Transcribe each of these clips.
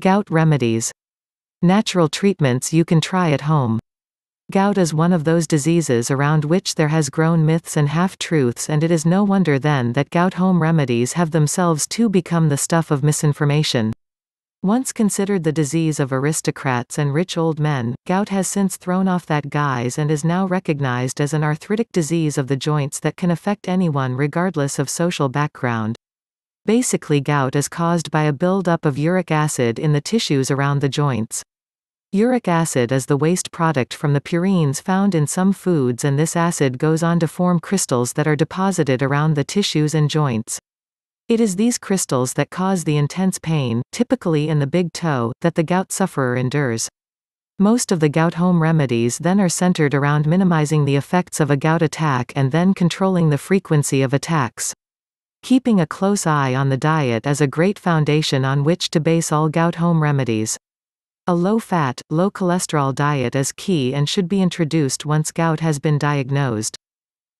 Gout remedies. Natural treatments you can try at home. Gout is one of those diseases around which there has grown myths and half-truths and it is no wonder then that gout home remedies have themselves too become the stuff of misinformation. Once considered the disease of aristocrats and rich old men, gout has since thrown off that guise and is now recognized as an arthritic disease of the joints that can affect anyone regardless of social background. Basically gout is caused by a buildup of uric acid in the tissues around the joints. Uric acid is the waste product from the purines found in some foods and this acid goes on to form crystals that are deposited around the tissues and joints. It is these crystals that cause the intense pain, typically in the big toe, that the gout sufferer endures. Most of the gout home remedies then are centered around minimizing the effects of a gout attack and then controlling the frequency of attacks. Keeping a close eye on the diet is a great foundation on which to base all gout home remedies. A low-fat, low-cholesterol diet is key and should be introduced once gout has been diagnosed.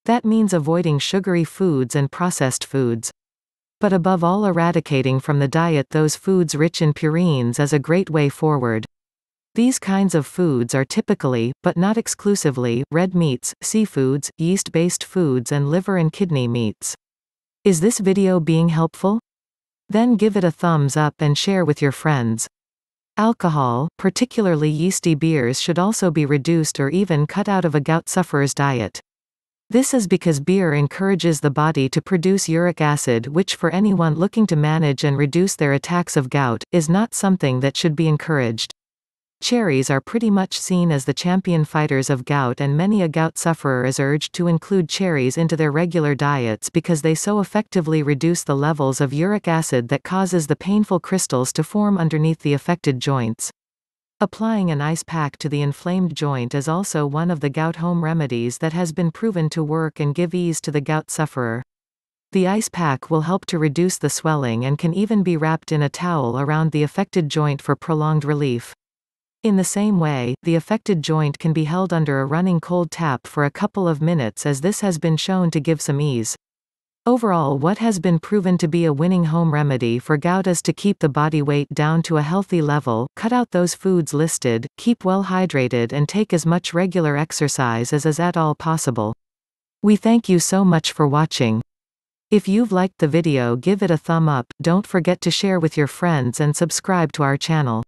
That means avoiding sugary foods and processed foods. But above all eradicating from the diet those foods rich in purines is a great way forward. These kinds of foods are typically, but not exclusively, red meats, seafoods, yeast-based foods and liver and kidney meats. Is this video being helpful? Then give it a thumbs up and share with your friends. Alcohol, particularly yeasty beers should also be reduced or even cut out of a gout sufferer's diet. This is because beer encourages the body to produce uric acid which for anyone looking to manage and reduce their attacks of gout, is not something that should be encouraged. Cherries are pretty much seen as the champion fighters of gout and many a gout sufferer is urged to include cherries into their regular diets because they so effectively reduce the levels of uric acid that causes the painful crystals to form underneath the affected joints. Applying an ice pack to the inflamed joint is also one of the gout home remedies that has been proven to work and give ease to the gout sufferer. The ice pack will help to reduce the swelling and can even be wrapped in a towel around the affected joint for prolonged relief. In the same way, the affected joint can be held under a running cold tap for a couple of minutes as this has been shown to give some ease. Overall what has been proven to be a winning home remedy for gout is to keep the body weight down to a healthy level, cut out those foods listed, keep well hydrated and take as much regular exercise as is at all possible. We thank you so much for watching. If you've liked the video give it a thumb up, don't forget to share with your friends and subscribe to our channel.